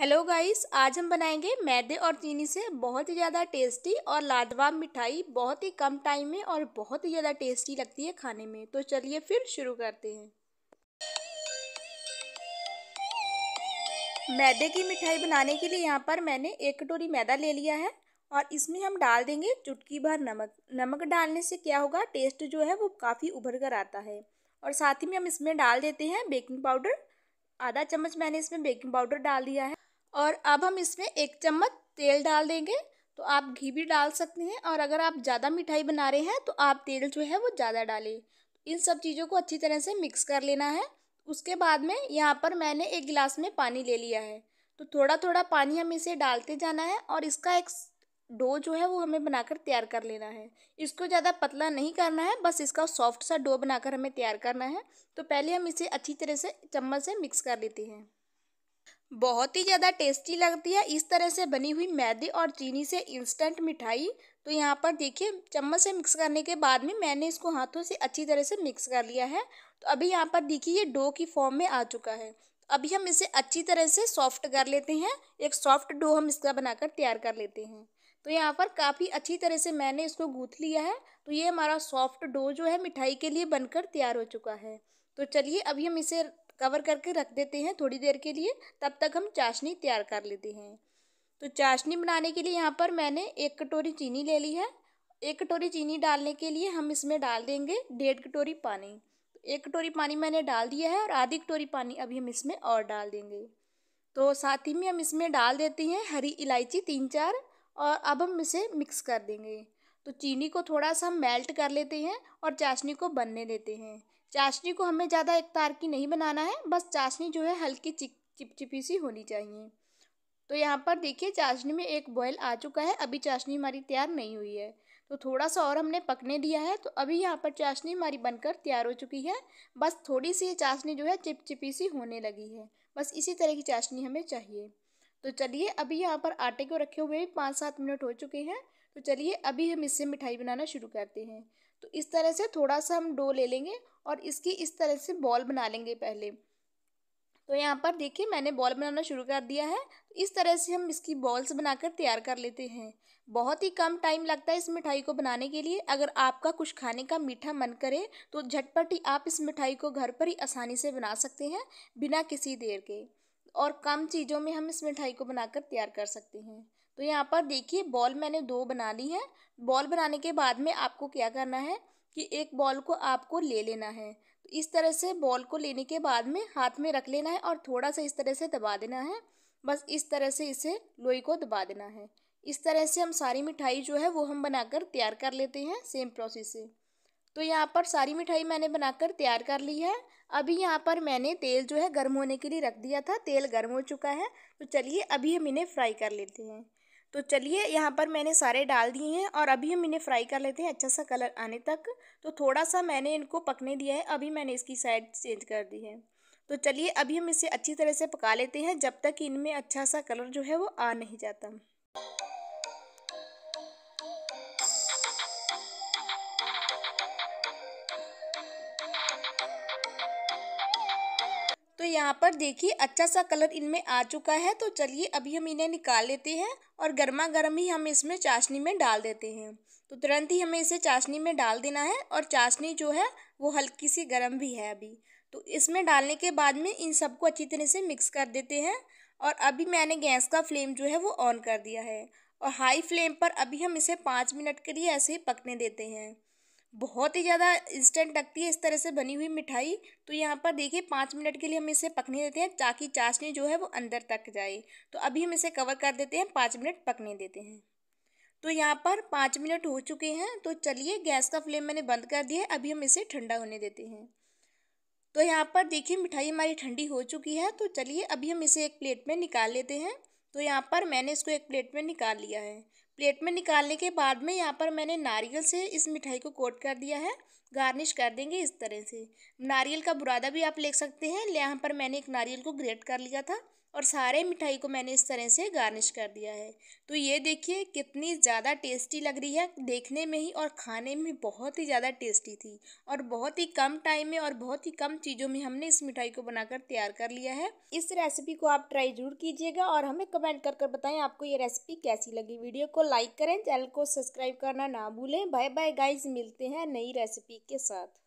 hello guys आज हम बनाएंगे मैदे और चीनी से बहुत ही ज़्यादा टेस्टी और लाजवाब मिठाई बहुत ही कम टाइम में और बहुत ही ज़्यादा टेस्टी लगती है खाने में तो चलिए फिर शुरू करते हैं मैदे की मिठाई बनाने के लिए यहाँ पर मैंने एक कटोरी मैदा ले लिया है और इसमें हम डाल देंगे चुटकी भर नमक नमक डालने से क्या होगा टेस्ट जो है वो काफ़ी उभर कर आता है और साथ ही में हम इसमें डाल देते हैं बेकिंग पाउडर आधा चम्मच मैंने इसमें बेकिंग पाउडर डाल दिया है और अब हम इसमें एक चम्मच तेल डाल देंगे तो आप घी भी डाल सकते हैं और अगर आप ज़्यादा मिठाई बना रहे हैं तो आप तेल जो है वो ज़्यादा डालें इन सब चीज़ों को अच्छी तरह से मिक्स कर लेना है उसके बाद में यहाँ पर मैंने एक गिलास में पानी ले लिया है तो थोड़ा थोड़ा पानी हम इसे डालते जाना है और इसका एक डो जो है वो हमें बनाकर तैयार कर लेना है इसको ज़्यादा पतला नहीं करना है बस इसका सॉफ्ट सा डो बनाकर हमें तैयार करना है तो पहले हम इसे अच्छी तरह से चम्मच से मिक्स कर लेते हैं बहुत ही ज़्यादा टेस्टी लगती है इस तरह से बनी हुई मैदे और चीनी से इंस्टेंट मिठाई तो यहाँ पर देखिए चम्मच से मिक्स करने के बाद में मैंने इसको हाथों से अच्छी तरह से मिक्स कर लिया है तो अभी यहाँ पर देखिए ये डो की फॉर्म में आ चुका है अभी हम इसे अच्छी तरह से सॉफ्ट कर लेते हैं एक सॉफ्ट डो हम इसका बनाकर तैयार कर लेते हैं तो यहाँ पर काफ़ी अच्छी तरह से मैंने इसको गूँथ लिया है तो ये हमारा सॉफ्ट डो जो है मिठाई के लिए बनकर तैयार हो चुका है तो चलिए अभी हम इसे कवर करके रख देते हैं थोड़ी देर के लिए तब तक हम चाशनी तैयार कर लेते हैं तो चाशनी बनाने के लिए यहाँ पर मैंने एक कटोरी चीनी ले ली है एक कटोरी चीनी डालने के लिए हम इसमें डाल देंगे डेढ़ कटोरी पानी एक कटोरी पानी मैंने डाल दिया है और आधी कटोरी पानी अभी हम इसमें और डाल देंगे तो साथ ही में हम इसमें डाल देते हैं हरी इलायची तीन चार और अब हम इसे मिक्स कर देंगे तो चीनी को थोड़ा सा मेल्ट कर लेते हैं और चाशनी को बनने देते हैं चाशनी को हमें ज़्यादा एक तार की नहीं बनाना है बस चाशनी जो है हल्की चिप चिपचिपी सी होनी चाहिए तो यहाँ पर देखिए चाशनी में एक बॉयल आ चुका है अभी चाशनी हमारी तैयार नहीं हुई है तो थोड़ा सा और हमने पकने दिया है तो अभी यहाँ पर चाशनी हमारी बनकर तैयार हो चुकी है बस थोड़ी सी चाशनी जो है चिपचिपी सी होने लगी है बस इसी तरह की चाशनी हमें चाहिए तो चलिए अभी यहाँ पर आटे को रखे हुए पाँच सात मिनट हो चुके हैं तो चलिए अभी हम इससे मिठाई बनाना शुरू करते हैं तो इस तरह से थोड़ा सा हम डो ले लेंगे और इसकी इस तरह से बॉल बना लेंगे पहले तो यहाँ पर देखिए मैंने बॉल बनाना शुरू कर दिया है इस तरह से हम इसकी बॉल्स बनाकर तैयार कर लेते हैं बहुत ही कम टाइम लगता है इस मिठाई को बनाने के लिए अगर आपका कुछ खाने का मीठा मन करे तो झटपट ही आप इस मिठाई को घर पर ही आसानी से बना सकते हैं बिना किसी देर के और कम चीज़ों में हम इस मिठाई को बनाकर तैयार कर सकते हैं तो यहाँ पर देखिए बॉल मैंने दो बना ली है बॉल बनाने के बाद में आपको क्या करना है कि एक बॉल को आपको ले लेना है तो इस तरह से बॉल को लेने के बाद में हाथ में रख लेना है और थोड़ा सा इस तरह से दबा देना है बस इस तरह से इसे लोई को दबा देना है इस तरह से हम सारी मिठाई जो है वो हम बनाकर तैयार कर लेते हैं सेम प्रोसेस से तो यहाँ पर सारी मिठाई मैंने बनाकर तैयार कर ली है अभी यहाँ पर मैंने तेल जो है गर्म होने के लिए रख दिया था तेल गर्म हो चुका है तो चलिए अभी हम इन्हें फ्राई कर लेते हैं तो चलिए यहाँ पर मैंने सारे डाल दिए हैं और अभी हम इन्हें फ्राई कर लेते हैं अच्छा सा कलर आने तक तो थोड़ा सा मैंने इनको पकने दिया है अभी मैंने इसकी साइड चेंज कर दी है तो चलिए अभी हम इसे अच्छी तरह से पका लेते हैं जब तक इनमें अच्छा सा कलर जो है वो आ नहीं जाता तो यहाँ पर देखिए अच्छा सा कलर इनमें आ चुका है तो चलिए अभी हम इन्हें निकाल लेते हैं और गर्मा गर्म ही हम इसमें चाशनी में डाल देते हैं तो तुरंत ही हमें इसे चाशनी में डाल देना है और चाशनी जो है वो हल्की सी गर्म भी है अभी तो इसमें डालने के बाद में इन सबको अच्छी तरह से मिक्स कर देते हैं और अभी मैंने गैस का फ्लेम जो है वो ऑन कर दिया है और हाई फ्लेम पर अभी हम इसे पाँच मिनट के लिए ऐसे ही पकने देते हैं बहुत ही ज़्यादा इंस्टेंट लगती है इस तरह से बनी हुई मिठाई तो यहाँ पर देखिए पाँच मिनट के लिए हम इसे पकने देते हैं ताकि चाशनी जो है वो अंदर तक जाए तो अभी हम इसे कवर कर देते हैं पाँच मिनट पकने देते हैं तो यहाँ पर पाँच मिनट हो चुके हैं तो चलिए गैस का फ्लेम मैंने बंद कर दिया है अभी हम इसे ठंडा होने देते हैं तो यहाँ पर देखिए मिठाई हमारी ठंडी हो चुकी है तो चलिए अभी हम इसे एक प्लेट में निकाल लेते हैं तो यहाँ पर मैंने इसको एक प्लेट में निकाल लिया है प्लेट में निकालने के बाद में यहाँ पर मैंने नारियल से इस मिठाई को कोट कर दिया है गार्निश कर देंगे इस तरह से नारियल का बुरादा भी आप ले सकते हैं यहाँ पर मैंने एक नारियल को ग्रेट कर लिया था और सारे मिठाई को मैंने इस तरह से गार्निश कर दिया है तो ये देखिए कितनी ज़्यादा टेस्टी लग रही है देखने में ही और खाने में बहुत ही ज़्यादा टेस्टी थी और बहुत ही कम टाइम में और बहुत ही कम चीज़ों में हमने इस मिठाई को बनाकर तैयार कर लिया है इस रेसिपी को आप ट्राई जरूर कीजिएगा और हमें कमेंट कर कर बताएं आपको ये रेसिपी कैसी लगी वीडियो को लाइक करें चैनल को सब्सक्राइब करना ना भूलें बाय बाय गाइज मिलते हैं नई रेसिपी के साथ